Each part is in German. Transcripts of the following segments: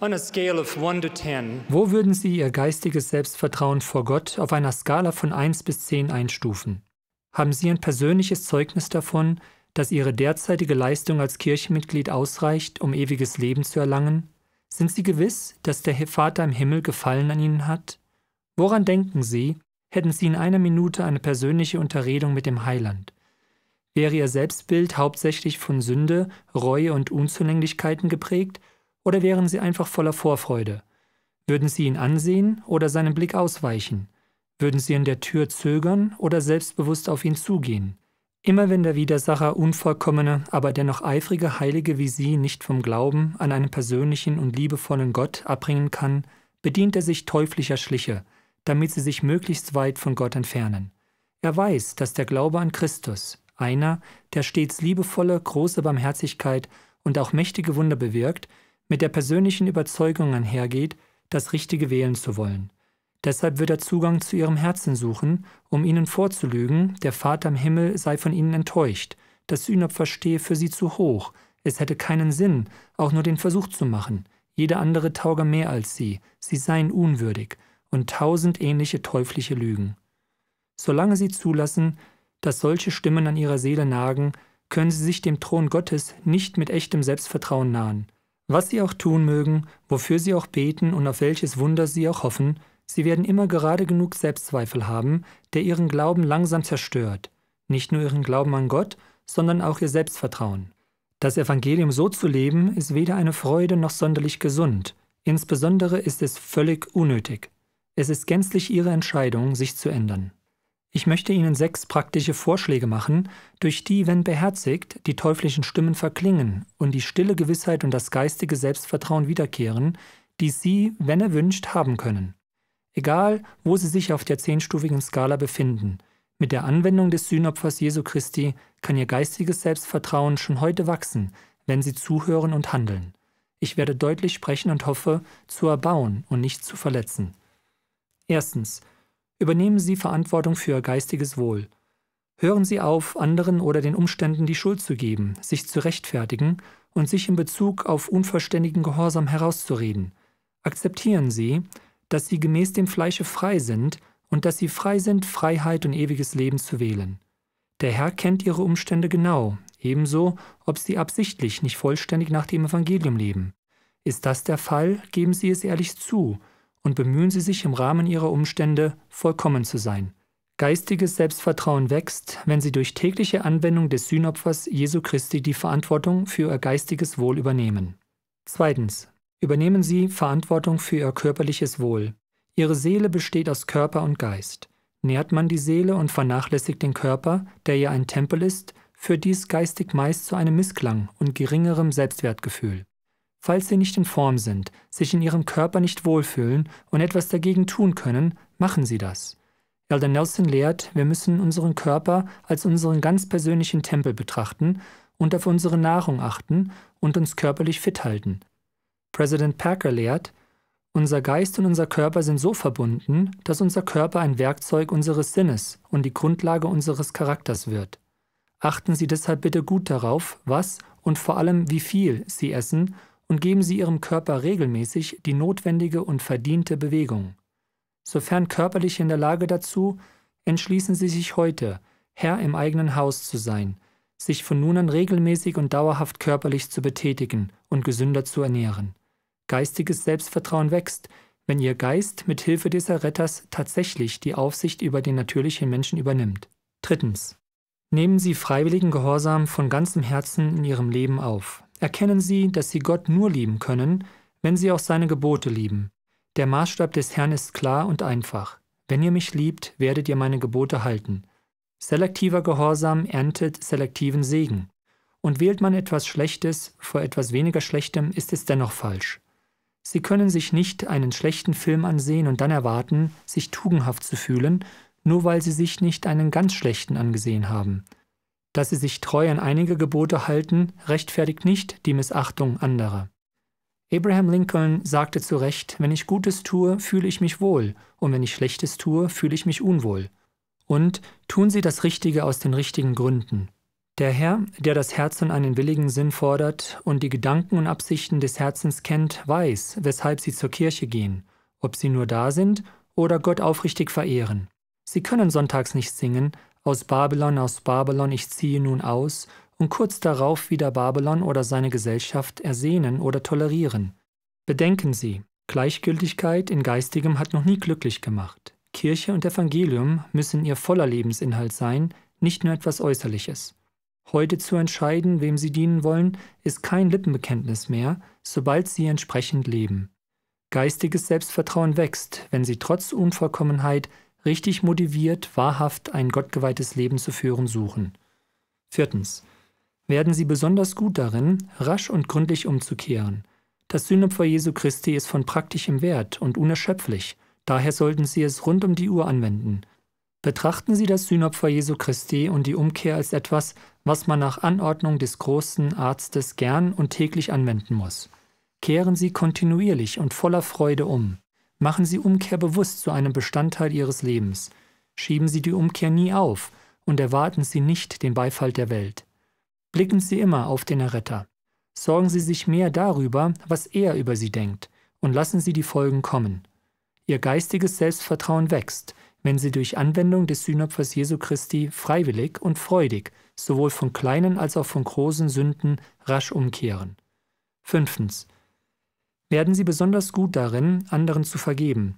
Wo würden Sie Ihr geistiges Selbstvertrauen vor Gott auf einer Skala von 1 bis 10 einstufen? Haben Sie ein persönliches Zeugnis davon, dass Ihre derzeitige Leistung als Kirchenmitglied ausreicht, um ewiges Leben zu erlangen? Sind Sie gewiss, dass der Vater im Himmel Gefallen an Ihnen hat? Woran denken Sie, hätten Sie in einer Minute eine persönliche Unterredung mit dem Heiland? Wäre Ihr Selbstbild hauptsächlich von Sünde, Reue und Unzulänglichkeiten geprägt, oder wären sie einfach voller Vorfreude? Würden sie ihn ansehen oder seinem Blick ausweichen? Würden sie an der Tür zögern oder selbstbewusst auf ihn zugehen? Immer wenn der Widersacher unvollkommene, aber dennoch eifrige Heilige wie sie nicht vom Glauben an einen persönlichen und liebevollen Gott abbringen kann, bedient er sich teuflischer Schliche, damit sie sich möglichst weit von Gott entfernen. Er weiß, dass der Glaube an Christus, einer, der stets liebevolle, große Barmherzigkeit und auch mächtige Wunder bewirkt, mit der persönlichen Überzeugung einhergeht, das Richtige wählen zu wollen. Deshalb wird er Zugang zu ihrem Herzen suchen, um ihnen vorzulügen, der Vater im Himmel sei von ihnen enttäuscht, das Sühnopfer stehe für sie zu hoch, es hätte keinen Sinn, auch nur den Versuch zu machen, jeder andere tauge mehr als sie, sie seien unwürdig, und tausend ähnliche teuflische Lügen. Solange sie zulassen, dass solche Stimmen an ihrer Seele nagen, können sie sich dem Thron Gottes nicht mit echtem Selbstvertrauen nahen. Was sie auch tun mögen, wofür sie auch beten und auf welches Wunder sie auch hoffen, sie werden immer gerade genug Selbstzweifel haben, der ihren Glauben langsam zerstört, nicht nur ihren Glauben an Gott, sondern auch ihr Selbstvertrauen. Das Evangelium so zu leben, ist weder eine Freude noch sonderlich gesund, insbesondere ist es völlig unnötig. Es ist gänzlich ihre Entscheidung, sich zu ändern. Ich möchte Ihnen sechs praktische Vorschläge machen, durch die, wenn beherzigt, die teuflischen Stimmen verklingen und die stille Gewissheit und das geistige Selbstvertrauen wiederkehren, die Sie, wenn erwünscht, haben können. Egal, wo Sie sich auf der zehnstufigen Skala befinden, mit der Anwendung des Sühnopfers Jesu Christi kann Ihr geistiges Selbstvertrauen schon heute wachsen, wenn Sie zuhören und handeln. Ich werde deutlich sprechen und hoffe, zu erbauen und nicht zu verletzen. Erstens, Übernehmen Sie Verantwortung für Ihr geistiges Wohl. Hören Sie auf, anderen oder den Umständen die Schuld zu geben, sich zu rechtfertigen und sich in Bezug auf unvollständigen Gehorsam herauszureden. Akzeptieren Sie, dass Sie gemäß dem Fleische frei sind und dass Sie frei sind, Freiheit und ewiges Leben zu wählen. Der Herr kennt Ihre Umstände genau, ebenso, ob Sie absichtlich nicht vollständig nach dem Evangelium leben. Ist das der Fall, geben Sie es ehrlich zu und bemühen Sie sich im Rahmen Ihrer Umstände, vollkommen zu sein. Geistiges Selbstvertrauen wächst, wenn Sie durch tägliche Anwendung des Sühnopfers Jesu Christi die Verantwortung für Ihr geistiges Wohl übernehmen. Zweitens. Übernehmen Sie Verantwortung für Ihr körperliches Wohl. Ihre Seele besteht aus Körper und Geist. Nährt man die Seele und vernachlässigt den Körper, der ja ein Tempel ist, führt dies geistig meist zu einem Missklang und geringerem Selbstwertgefühl. Falls sie nicht in Form sind, sich in ihrem Körper nicht wohlfühlen und etwas dagegen tun können, machen sie das. Elder Nelson lehrt, wir müssen unseren Körper als unseren ganz persönlichen Tempel betrachten und auf unsere Nahrung achten und uns körperlich fit halten. President Packer lehrt, unser Geist und unser Körper sind so verbunden, dass unser Körper ein Werkzeug unseres Sinnes und die Grundlage unseres Charakters wird. Achten Sie deshalb bitte gut darauf, was und vor allem wie viel Sie essen und geben Sie Ihrem Körper regelmäßig die notwendige und verdiente Bewegung. Sofern körperlich in der Lage dazu, entschließen Sie sich heute, Herr im eigenen Haus zu sein, sich von nun an regelmäßig und dauerhaft körperlich zu betätigen und gesünder zu ernähren. Geistiges Selbstvertrauen wächst, wenn Ihr Geist mit Hilfe des Erretters tatsächlich die Aufsicht über den natürlichen Menschen übernimmt. Drittens. Nehmen Sie freiwilligen Gehorsam von ganzem Herzen in Ihrem Leben auf erkennen sie, dass sie Gott nur lieben können, wenn sie auch seine Gebote lieben. Der Maßstab des Herrn ist klar und einfach. Wenn ihr mich liebt, werdet ihr meine Gebote halten. Selektiver Gehorsam erntet selektiven Segen. Und wählt man etwas Schlechtes vor etwas weniger Schlechtem, ist es dennoch falsch. Sie können sich nicht einen schlechten Film ansehen und dann erwarten, sich tugendhaft zu fühlen, nur weil sie sich nicht einen ganz schlechten angesehen haben. Dass sie sich treu an einige Gebote halten, rechtfertigt nicht die Missachtung anderer. Abraham Lincoln sagte zu Recht, wenn ich Gutes tue, fühle ich mich wohl, und wenn ich Schlechtes tue, fühle ich mich unwohl. Und tun Sie das Richtige aus den richtigen Gründen. Der Herr, der das Herz und einen willigen Sinn fordert und die Gedanken und Absichten des Herzens kennt, weiß, weshalb Sie zur Kirche gehen, ob Sie nur da sind oder Gott aufrichtig verehren. Sie können sonntags nicht singen, aus Babylon, aus Babylon, ich ziehe nun aus, und kurz darauf wieder Babylon oder seine Gesellschaft ersehnen oder tolerieren. Bedenken Sie, Gleichgültigkeit in Geistigem hat noch nie glücklich gemacht. Kirche und Evangelium müssen ihr voller Lebensinhalt sein, nicht nur etwas Äußerliches. Heute zu entscheiden, wem sie dienen wollen, ist kein Lippenbekenntnis mehr, sobald sie entsprechend leben. Geistiges Selbstvertrauen wächst, wenn sie trotz Unvollkommenheit richtig motiviert, wahrhaft ein gottgeweihtes Leben zu führen suchen. Viertens. Werden Sie besonders gut darin, rasch und gründlich umzukehren. Das Sühnopfer Jesu Christi ist von praktischem Wert und unerschöpflich, daher sollten Sie es rund um die Uhr anwenden. Betrachten Sie das Sühnopfer Jesu Christi und die Umkehr als etwas, was man nach Anordnung des großen Arztes gern und täglich anwenden muss. Kehren Sie kontinuierlich und voller Freude um. Machen Sie Umkehr bewusst zu einem Bestandteil Ihres Lebens. Schieben Sie die Umkehr nie auf und erwarten Sie nicht den Beifall der Welt. Blicken Sie immer auf den Erretter. Sorgen Sie sich mehr darüber, was er über Sie denkt, und lassen Sie die Folgen kommen. Ihr geistiges Selbstvertrauen wächst, wenn Sie durch Anwendung des Sühnopfers Jesu Christi freiwillig und freudig sowohl von kleinen als auch von großen Sünden rasch umkehren. Fünftens werden sie besonders gut darin, anderen zu vergeben.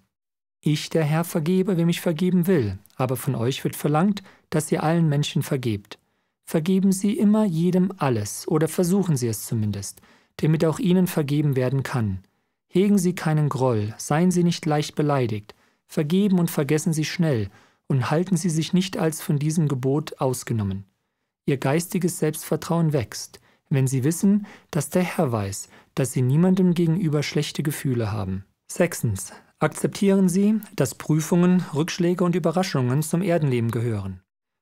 Ich, der Herr, vergebe, wem ich vergeben will, aber von euch wird verlangt, dass ihr allen Menschen vergebt. Vergeben Sie immer jedem alles, oder versuchen Sie es zumindest, damit auch ihnen vergeben werden kann. Hegen Sie keinen Groll, seien Sie nicht leicht beleidigt, vergeben und vergessen Sie schnell, und halten Sie sich nicht als von diesem Gebot ausgenommen. Ihr geistiges Selbstvertrauen wächst, wenn sie wissen, dass der Herr weiß, dass sie niemandem gegenüber schlechte Gefühle haben. Sechstens. Akzeptieren Sie, dass Prüfungen, Rückschläge und Überraschungen zum Erdenleben gehören.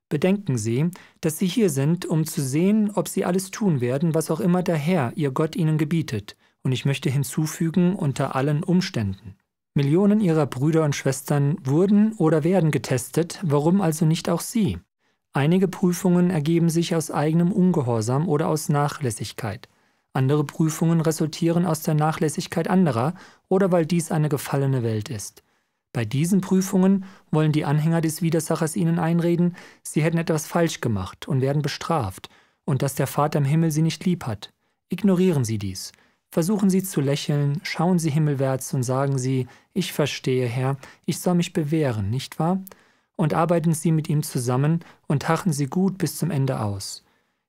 Bedenken Sie, dass Sie hier sind, um zu sehen, ob Sie alles tun werden, was auch immer der Herr, Ihr Gott, Ihnen gebietet, und ich möchte hinzufügen, unter allen Umständen. Millionen Ihrer Brüder und Schwestern wurden oder werden getestet, warum also nicht auch Sie? Einige Prüfungen ergeben sich aus eigenem Ungehorsam oder aus Nachlässigkeit. Andere Prüfungen resultieren aus der Nachlässigkeit anderer oder weil dies eine gefallene Welt ist. Bei diesen Prüfungen wollen die Anhänger des Widersachers ihnen einreden, sie hätten etwas falsch gemacht und werden bestraft und dass der Vater im Himmel sie nicht lieb hat. Ignorieren Sie dies. Versuchen Sie zu lächeln, schauen Sie himmelwärts und sagen Sie, ich verstehe, Herr, ich soll mich bewähren, nicht wahr? und arbeiten Sie mit ihm zusammen und harren Sie gut bis zum Ende aus.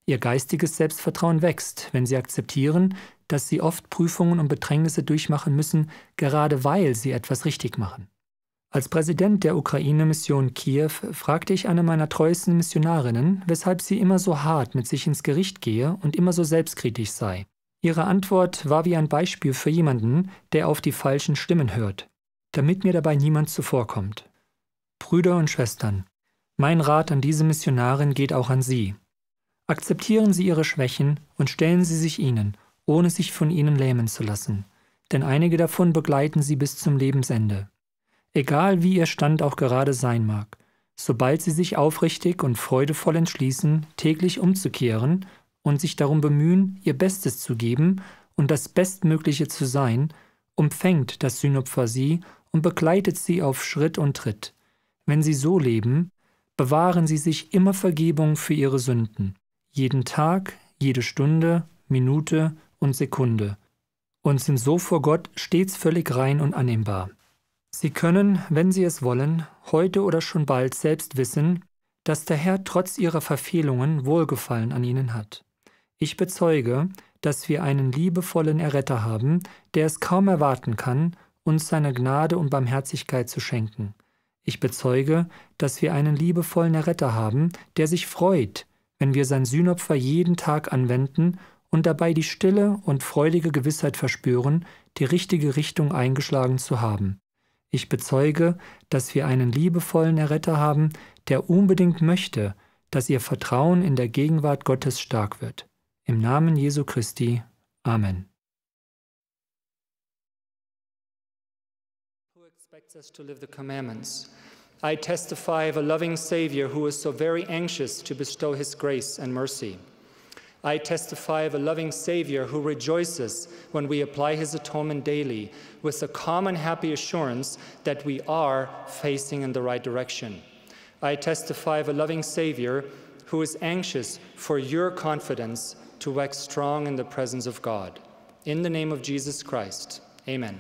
Ihr geistiges Selbstvertrauen wächst, wenn Sie akzeptieren, dass Sie oft Prüfungen und Bedrängnisse durchmachen müssen, gerade weil Sie etwas richtig machen. Als Präsident der Ukraine-Mission Kiew fragte ich eine meiner treuesten Missionarinnen, weshalb sie immer so hart mit sich ins Gericht gehe und immer so selbstkritisch sei. Ihre Antwort war wie ein Beispiel für jemanden, der auf die falschen Stimmen hört, damit mir dabei niemand zuvorkommt. Brüder und Schwestern, mein Rat an diese Missionarin geht auch an Sie. Akzeptieren Sie Ihre Schwächen und stellen Sie sich ihnen, ohne sich von ihnen lähmen zu lassen, denn einige davon begleiten Sie bis zum Lebensende. Egal wie Ihr Stand auch gerade sein mag, sobald Sie sich aufrichtig und freudevoll entschließen, täglich umzukehren und sich darum bemühen, Ihr Bestes zu geben und das Bestmögliche zu sein, umfängt das Synopfer Sie und begleitet Sie auf Schritt und Tritt. Wenn sie so leben, bewahren sie sich immer Vergebung für ihre Sünden, jeden Tag, jede Stunde, Minute und Sekunde, und sind so vor Gott stets völlig rein und annehmbar. Sie können, wenn Sie es wollen, heute oder schon bald selbst wissen, dass der Herr trotz ihrer Verfehlungen Wohlgefallen an ihnen hat. Ich bezeuge, dass wir einen liebevollen Erretter haben, der es kaum erwarten kann, uns seine Gnade und Barmherzigkeit zu schenken. Ich bezeuge, dass wir einen liebevollen Erretter haben, der sich freut, wenn wir sein Sühnopfer jeden Tag anwenden und dabei die stille und freudige Gewissheit verspüren, die richtige Richtung eingeschlagen zu haben. Ich bezeuge, dass wir einen liebevollen Erretter haben, der unbedingt möchte, dass ihr Vertrauen in der Gegenwart Gottes stark wird. Im Namen Jesu Christi. Amen. expects us to live the commandments. I testify of a loving Savior who is so very anxious to bestow his grace and mercy. I testify of a loving Savior who rejoices when we apply his atonement daily with the calm and happy assurance that we are facing in the right direction. I testify of a loving Savior who is anxious for your confidence to wax strong in the presence of God. In the name of Jesus Christ, amen.